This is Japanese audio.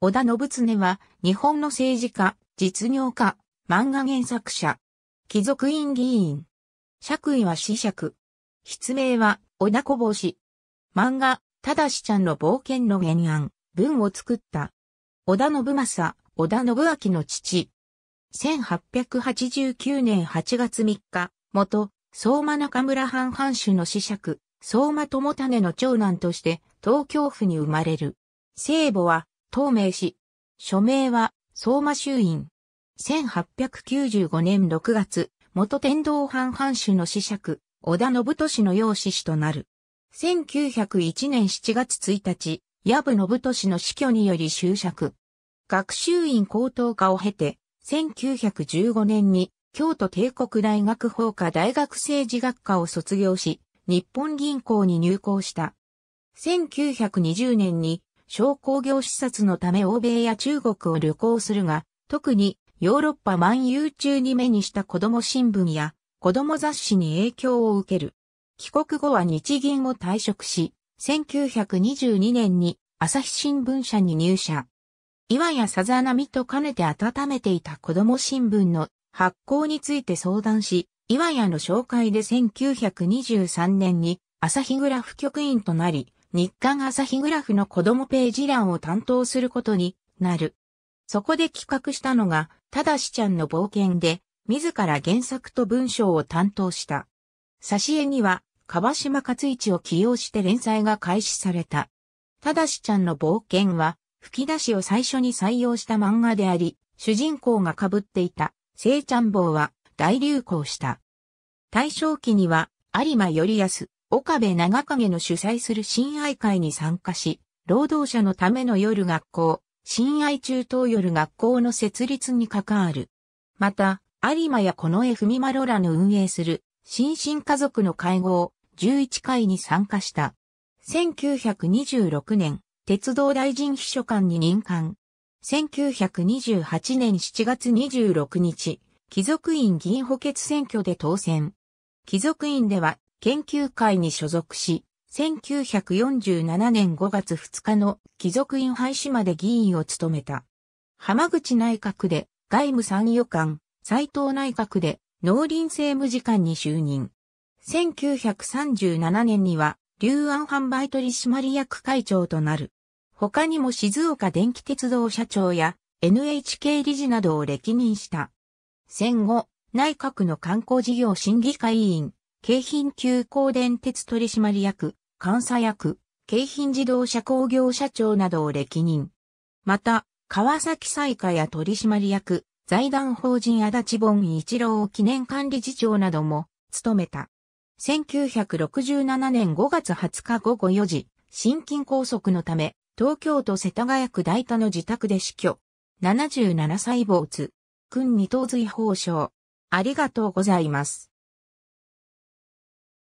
織田信常は、日本の政治家、実業家、漫画原作者、貴族院議員。爵位は死爵。筆名は、織田小坊氏。漫画、ただしちゃんの冒険の原案、文を作った。織田信正、織田信明の父。1889年8月3日、元、相馬中村藩藩主の死爵、相馬友種の長男として、東京府に生まれる。聖母は、透名し、署名は相馬衆院。1895年6月、元天道藩藩主の子爵、織田信俊の養子氏となる。1901年7月1日、矢部信俊の死去により就職。学習院高等科を経て、1915年に京都帝国大学法科大学政治学科を卒業し、日本銀行に入校した。1920年に商工業視察のため欧米や中国を旅行するが、特にヨーロッパ漫遊中に目にした子供新聞や子供雑誌に影響を受ける。帰国後は日銀を退職し、1922年に朝日新聞社に入社。岩やさざ波と兼ねて温めていた子供新聞の発行について相談し、岩屋の紹介で1923年に朝日グラフ局員となり、日刊朝日グラフの子供ページ欄を担当することになる。そこで企画したのが、ただしちゃんの冒険で、自ら原作と文章を担当した。挿絵には、川島勝一を起用して連載が開始された。ただしちゃんの冒険は、吹き出しを最初に採用した漫画であり、主人公が被っていた、聖ちゃん坊は大流行した。大正期には、有馬頼康、岡部長影の主催する親愛会に参加し、労働者のための夜学校、親愛中等夜学校の設立に関わる。また、有馬やこのみ文ろらの運営する、新進家族の会合、11回に参加した。1926年、鉄道大臣秘書官に任官。1928年7月26日、貴族院議員補欠選挙で当選。貴族院では研究会に所属し、1947年5月2日の貴族院廃止まで議員を務めた。浜口内閣で外務参与官、斎藤内閣で農林政務次官に就任。1937年には、龍安販売取締役会長となる。他にも静岡電気鉄道社長や NHK 理事などを歴任した。戦後、内閣の観光事業審議会委員、京浜急行電鉄取締役、監査役、京浜自動車工業社長などを歴任。また、川崎彩花や取締役、財団法人足立本一郎記念管理次長なども、務めた。1967年5月20日午後4時、心筋拘束のため、東京都世田谷区大田の自宅で死去。77歳坊津、君二東随法省。ありがとうございます。